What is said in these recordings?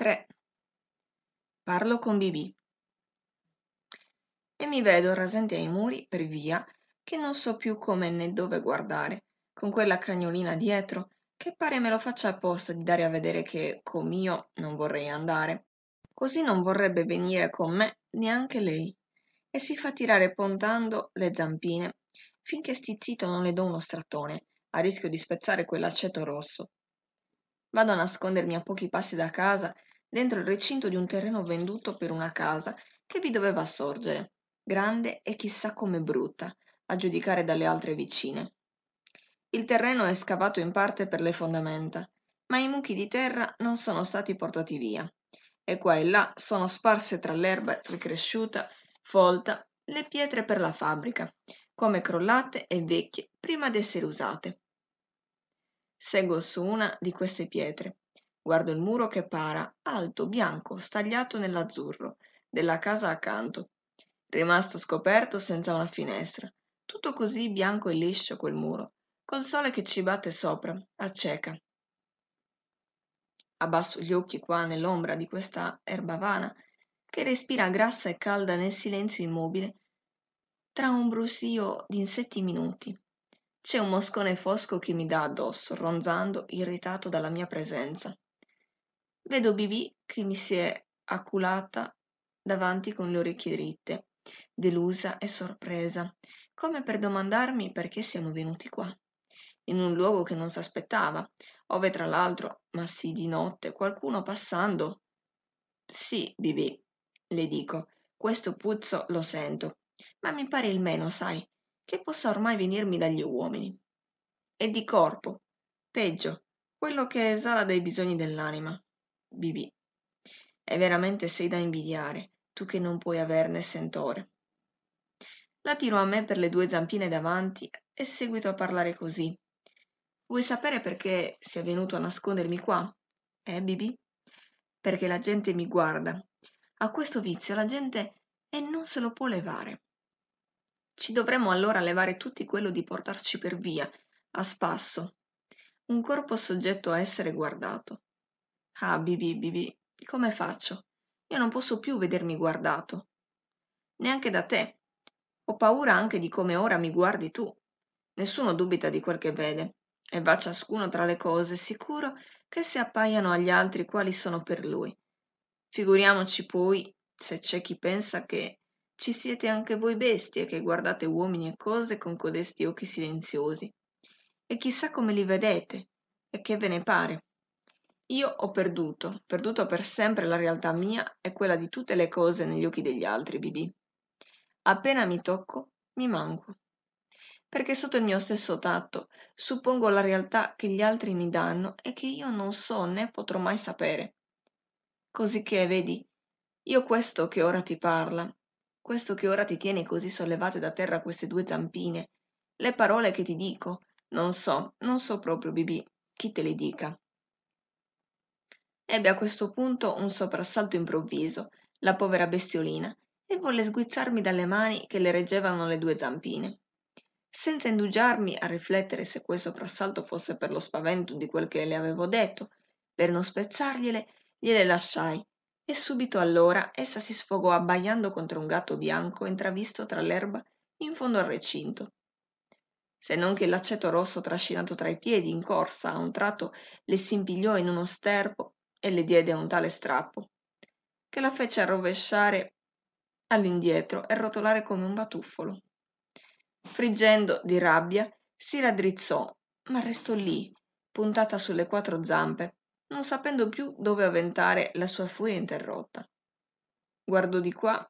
3. Parlo con BB. E mi vedo rasente ai muri per via che non so più come né dove guardare, con quella cagnolina dietro che pare me lo faccia apposta di dare a vedere che com'io non vorrei andare. Così non vorrebbe venire con me neanche lei. E si fa tirare pontando le zampine finché stizzito non le do uno strattone, a rischio di spezzare quell'aceto rosso. Vado a nascondermi a pochi passi da casa dentro il recinto di un terreno venduto per una casa che vi doveva sorgere grande e chissà come brutta a giudicare dalle altre vicine il terreno è scavato in parte per le fondamenta ma i mucchi di terra non sono stati portati via e qua e là sono sparse tra l'erba ricresciuta folta le pietre per la fabbrica come crollate e vecchie prima d'essere usate Seguo su una di queste pietre guardo il muro che para alto bianco stagliato nell'azzurro della casa accanto rimasto scoperto senza una finestra tutto così bianco e liscio quel muro col sole che ci batte sopra acceca abbasso gli occhi qua nell'ombra di questa erbavana che respira grassa e calda nel silenzio immobile tra un brusio d'insetti minuti c'è un moscone fosco che mi dà addosso ronzando irritato dalla mia presenza Vedo Bibì che mi si è acculata davanti con le orecchie dritte, delusa e sorpresa, come per domandarmi perché siamo venuti qua, in un luogo che non si aspettava, ove tra l'altro, ma sì di notte, qualcuno passando. Sì, Bibì, le dico, questo puzzo lo sento, ma mi pare il meno, sai, che possa ormai venirmi dagli uomini. E di corpo, peggio, quello che esala dai bisogni dell'anima. Bibi. È veramente sei da invidiare tu che non puoi averne sentore la tirò a me per le due zampine davanti e seguito a parlare così vuoi sapere perché sia venuto a nascondermi qua eh Bibi? perché la gente mi guarda A questo vizio la gente e non se lo può levare ci dovremmo allora levare tutti quello di portarci per via a spasso un corpo soggetto a essere guardato ah bibì bibì come faccio io non posso più vedermi guardato neanche da te ho paura anche di come ora mi guardi tu nessuno dubita di quel che vede e va ciascuno tra le cose sicuro che se appaiano agli altri quali sono per lui figuriamoci poi se c'è chi pensa che ci siete anche voi bestie che guardate uomini e cose con codesti occhi silenziosi e chissà come li vedete e che ve ne pare io ho perduto, perduto per sempre la realtà mia e quella di tutte le cose negli occhi degli altri, Bibì. Appena mi tocco, mi manco. Perché sotto il mio stesso tatto suppongo la realtà che gli altri mi danno e che io non so né potrò mai sapere. Cosicché, vedi, io questo che ora ti parla, questo che ora ti tiene così sollevate da terra queste due zampine, le parole che ti dico, non so, non so proprio, Bibì, chi te le dica ebbe a questo punto un soprassalto improvviso la povera bestiolina e volle sguizzarmi dalle mani che le reggevano le due zampine senza indugiarmi a riflettere se quel soprassalto fosse per lo spavento di quel che le avevo detto per non spezzargliele gliele lasciai e subito allora essa si sfogò abbajando contro un gatto bianco intravisto tra l'erba in fondo al recinto se non che il laccetto rosso trascinato tra i piedi in corsa a un tratto le s'impigliò in uno sterpo e le diede un tale strappo che la fece arrovesciare all'indietro e rotolare come un batuffolo friggendo di rabbia si raddrizzò ma restò lì puntata sulle quattro zampe non sapendo più dove avventare la sua furia interrotta guardò di qua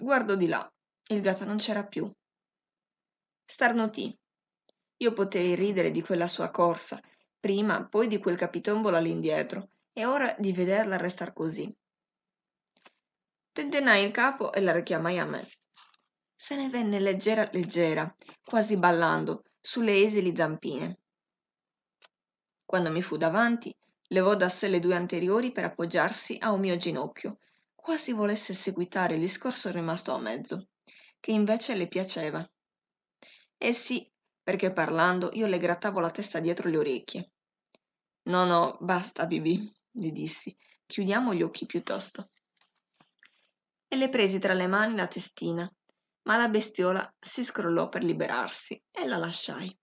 guardò di là il gatto non c'era più starnutì io potei ridere di quella sua corsa prima poi di quel capitombolo all'indietro è ora di vederla restar così tentennai il capo e la richiamai a me se ne venne leggera leggera quasi ballando sulle esili zampine quando mi fu davanti levò da sé le due anteriori per appoggiarsi a un mio ginocchio quasi volesse seguitare il discorso rimasto a mezzo che invece le piaceva eh sì perché parlando io le grattavo la testa dietro le orecchie no no basta Bibi, gli dissi chiudiamo gli occhi piuttosto e le presi tra le mani la testina ma la bestiola si scrollò per liberarsi e la lasciai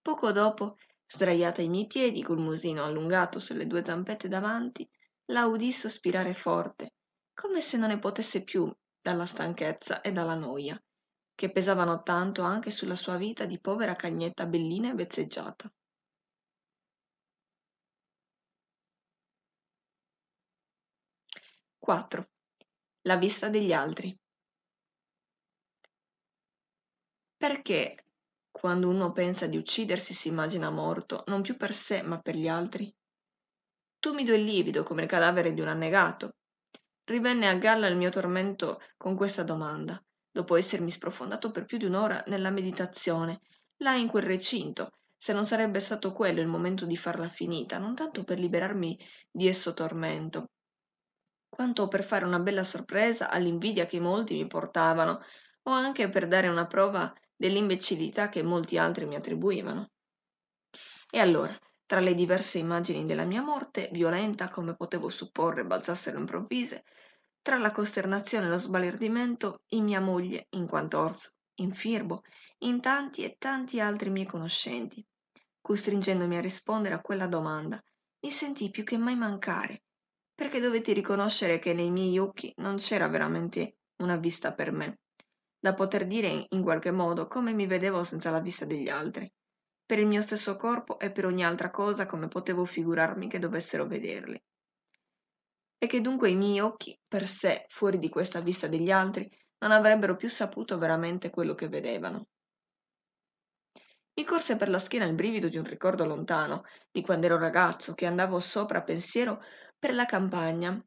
poco dopo sdraiata ai miei piedi col musino allungato sulle due zampette davanti la udii sospirare forte come se non ne potesse più dalla stanchezza e dalla noja che pesavano tanto anche sulla sua vita di povera cagnetta bellina e vezzeggiata 4. La vista degli altri. Perché quando uno pensa di uccidersi si immagina morto, non più per sé ma per gli altri? Tumido e livido come il cadavere di un annegato, rivenne a galla il mio tormento con questa domanda, dopo essermi sprofondato per più di un'ora nella meditazione, là in quel recinto, se non sarebbe stato quello il momento di farla finita, non tanto per liberarmi di esso tormento, quanto per fare una bella sorpresa all'invidia che molti mi portavano, o anche per dare una prova dell'imbecillità che molti altri mi attribuivano. E allora, tra le diverse immagini della mia morte, violenta come potevo supporre balzassero improvvise, tra la costernazione e lo sbalordimento, in mia moglie, in quanto orso, in Firbo, in tanti e tanti altri miei conoscenti. Costringendomi a rispondere a quella domanda, mi sentii più che mai mancare, perché dovetti riconoscere che nei miei occhi non c'era veramente una vista per me, da poter dire in qualche modo come mi vedevo senza la vista degli altri, per il mio stesso corpo e per ogni altra cosa come potevo figurarmi che dovessero vederli. E che dunque i miei occhi, per sé, fuori di questa vista degli altri, non avrebbero più saputo veramente quello che vedevano. Mi corse per la schiena il brivido di un ricordo lontano, di quando ero ragazzo, che andavo sopra pensiero per la campagna.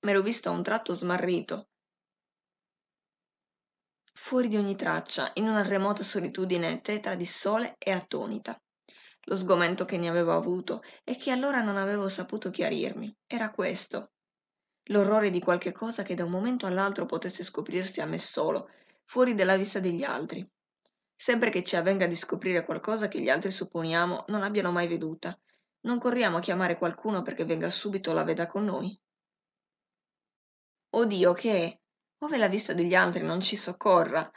M'ero visto a un tratto smarrito, fuori di ogni traccia, in una remota solitudine tetra di sole e attonita. Lo sgomento che ne avevo avuto e che allora non avevo saputo chiarirmi era questo. L'orrore di qualche cosa che da un momento all'altro potesse scoprirsi a me solo, fuori della vista degli altri. Sempre che ci avvenga di scoprire qualcosa che gli altri supponiamo non abbiano mai veduta, non corriamo a chiamare qualcuno perché venga subito la veda con noi. O Dio che, ove la vista degli altri non ci soccorra,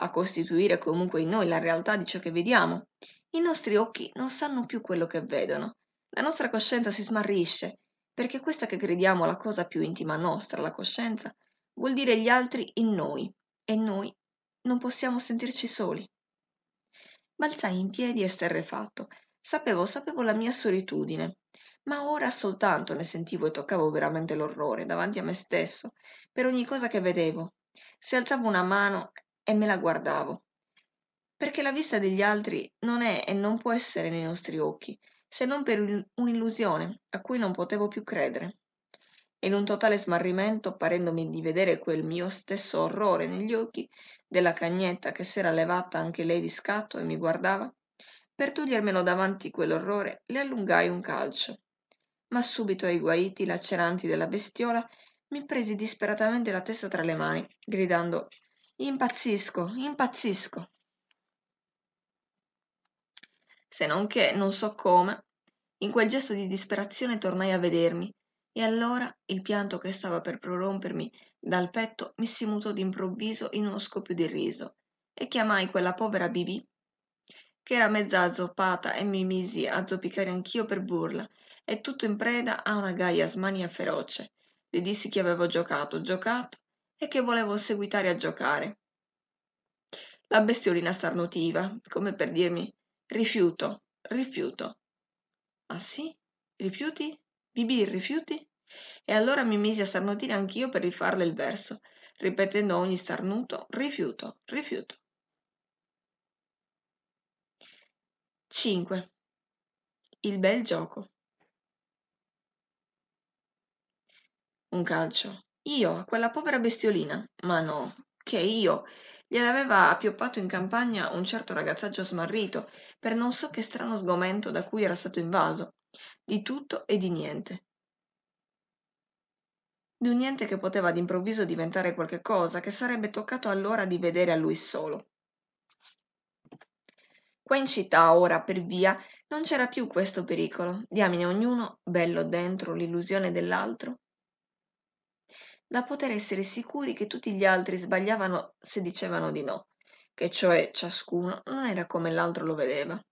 a costituire comunque in noi la realtà di ciò che vediamo, i nostri occhi non sanno più quello che vedono, la nostra coscienza si smarrisce, perché questa che crediamo la cosa più intima nostra, la coscienza, vuol dire gli altri in noi, e noi non possiamo sentirci soli. Balzai in piedi esterrefatto sapevo sapevo la mia solitudine ma ora soltanto ne sentivo e toccavo veramente l'orrore davanti a me stesso per ogni cosa che vedevo se alzavo una mano e me la guardavo perché la vista degli altri non è e non può essere nei nostri occhi se non per un'illusione a cui non potevo più credere e in un totale smarrimento parendomi di vedere quel mio stesso orrore negli occhi della cagnetta che s'era levata anche lei di scatto e mi guardava per togliermelo davanti quell'orrore le allungai un calcio ma subito ai guaiti laceranti della bestiola mi presi disperatamente la testa tra le mani gridando impazzisco impazzisco se non che non so come in quel gesto di disperazione tornai a vedermi e allora il pianto che stava per prorompermi dal petto mi si mutò d'improvviso in uno scoppio di riso e chiamai quella povera bibì che era mezza azzoppata e mi misi a zoppicare anch'io per burla e tutto in preda a una gaia smania feroce le dissi che avevo giocato giocato e che volevo seguitare a giocare la bestiolina starnutiva come per dirmi rifiuto rifiuto ah sì rifiuti bibì rifiuti e allora mi misi a starnutire anch'io per rifarle il verso ripetendo ogni starnuto rifiuto rifiuto 5. Il bel gioco. Un calcio. Io, a quella povera bestiolina. Ma no, che io. Gliel'aveva appioppato in campagna un certo ragazzaggio smarrito, per non so che strano sgomento da cui era stato invaso. Di tutto e di niente. Di un niente che poteva d'improvviso diventare qualche cosa che sarebbe toccato allora di vedere a lui solo qua in città ora per via non c'era più questo pericolo diamine ognuno bello dentro l'illusione dell'altro da poter essere sicuri che tutti gli altri sbagliavano se dicevano di no che cioè ciascuno non era come l'altro lo vedeva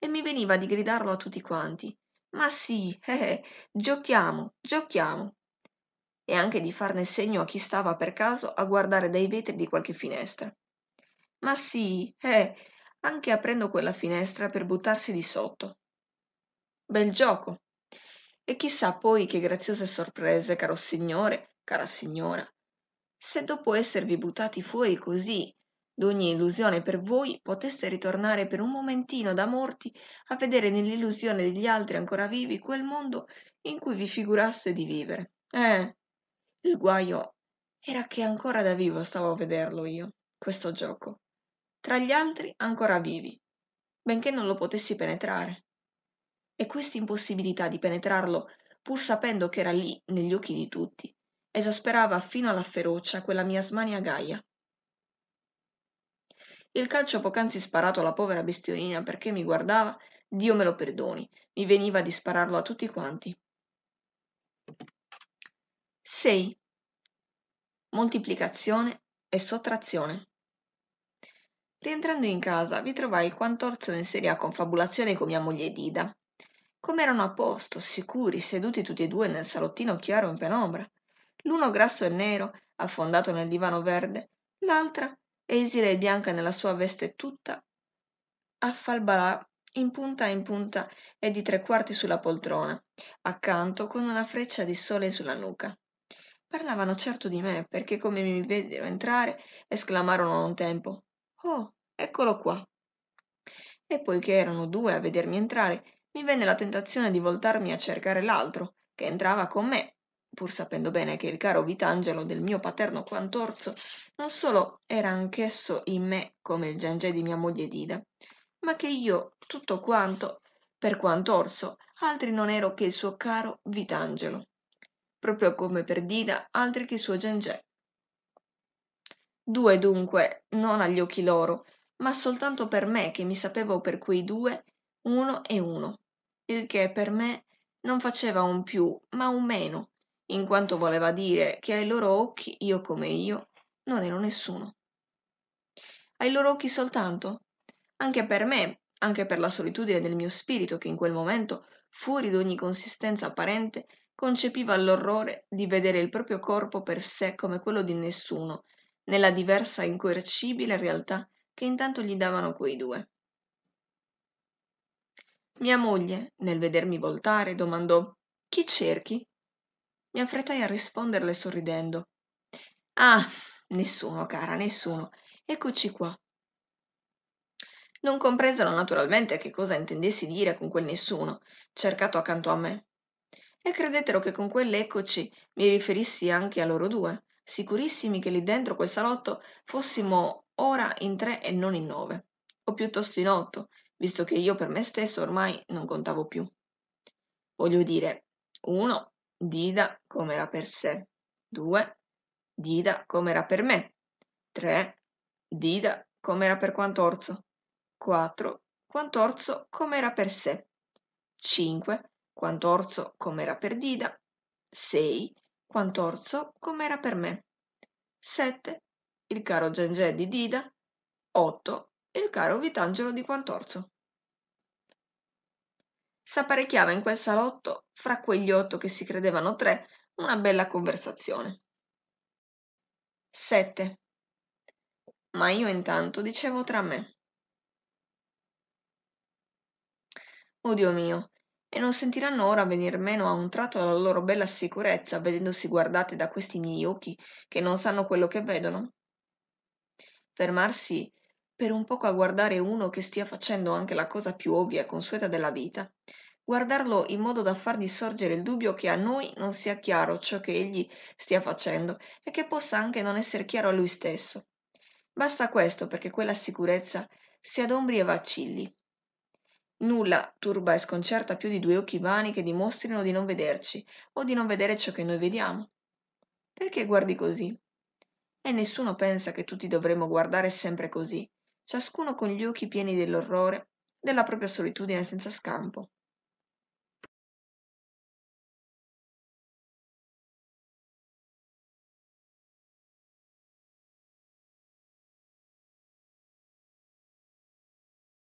e mi veniva di gridarlo a tutti quanti ma sì eh, eh giochiamo giochiamo e anche di farne segno a chi stava per caso a guardare dai vetri di qualche finestra ma sì eh anche aprendo quella finestra per buttarsi di sotto bel gioco e chi sa poi che graziose sorprese caro signore cara signora se dopo esservi buttati fuori così d'ogni illusione per voi poteste ritornare per un momentino da morti a vedere nell'illusione degli altri ancora vivi quel mondo in cui vi figuraste di vivere eh il guajo era che ancora da vivo stavo a vederlo io questo gioco tra gli altri ancora vivi, benché non lo potessi penetrare. E questa impossibilità di penetrarlo, pur sapendo che era lì negli occhi di tutti, esasperava fino alla ferocia quella mia smania gaia. Il calcio poc'anzi sparato alla povera bestiolina perché mi guardava, Dio me lo perdoni, mi veniva di spararlo a tutti quanti. 6. Moltiplicazione e sottrazione. Rientrando in casa vi trovai quant'orzo in seria confabulazione con mia moglie dida Come erano a posto sicuri seduti tutti e due nel salottino chiaro in penombra l'uno grasso e nero affondato nel divano verde l'altra esile e bianca nella sua veste tutta a falbalà in punta in punta e di tre quarti sulla poltrona accanto con una freccia di sole sulla nuca parlavano certo di me perché come mi videro entrare esclamarono a un tempo oh eccolo qua e poiché erano due a vedermi entrare mi venne la tentazione di voltarmi a cercare l'altro che entrava con me pur sapendo bene che il caro vitangelo del mio paterno quantorzo non solo era anch'esso in me come il giangè di mia moglie dida ma che io tutto quanto per quant'orso altri non ero che il suo caro vitangelo proprio come per dida altri che il suo giangè due dunque non agli occhi loro ma soltanto per me che mi sapevo per quei due uno e uno il che per me non faceva un più ma un meno in quanto voleva dire che ai loro occhi io come io non ero nessuno ai loro occhi soltanto anche per me anche per la solitudine del mio spirito che in quel momento fuori d'ogni consistenza apparente concepiva l'orrore di vedere il proprio corpo per sé come quello di nessuno nella diversa e incoercibile realtà che intanto gli davano quei due. Mia moglie, nel vedermi voltare, domandò Chi cerchi? Mi affrettai a risponderle sorridendo. Ah, nessuno, cara, nessuno. Eccoci qua. Non compresero naturalmente che cosa intendessi dire con quel nessuno, cercato accanto a me, e credettero che con quell'eccoci mi riferissi anche a loro due sicurissimi che lì dentro quel salotto fossimo ora in tre e non in nove, o piuttosto in otto, visto che io per me stesso ormai non contavo più. Voglio dire, uno, Dida com'era per sé, due, Dida com'era per me, tre, Dida com'era per Quantorzo, quattro, Quantorzo com'era per sé, cinque, Quantorzo com'era per Dida, sei, quant'orso com'era per me sette il caro giangè di dida otto il caro vitangelo di quant'orso s'apparecchiava in quel salotto fra quegli otto che si credevano tre una bella conversazione sette ma io intanto dicevo tra me oh dio mio e non sentiranno ora venir meno a un tratto la loro bella sicurezza vedendosi guardate da questi miei occhi che non sanno quello che vedono fermarsi per un poco a guardare uno che stia facendo anche la cosa più ovvia e consueta della vita guardarlo in modo da fargli sorgere il dubbio che a noi non sia chiaro ciò che egli stia facendo e che possa anche non esser chiaro a lui stesso basta questo perché quella sicurezza si adombri e vacilli Nulla turba e sconcerta più di due occhi vani che dimostrino di non vederci o di non vedere ciò che noi vediamo. Perché guardi così? E nessuno pensa che tutti dovremmo guardare sempre così, ciascuno con gli occhi pieni dell'orrore, della propria solitudine senza scampo.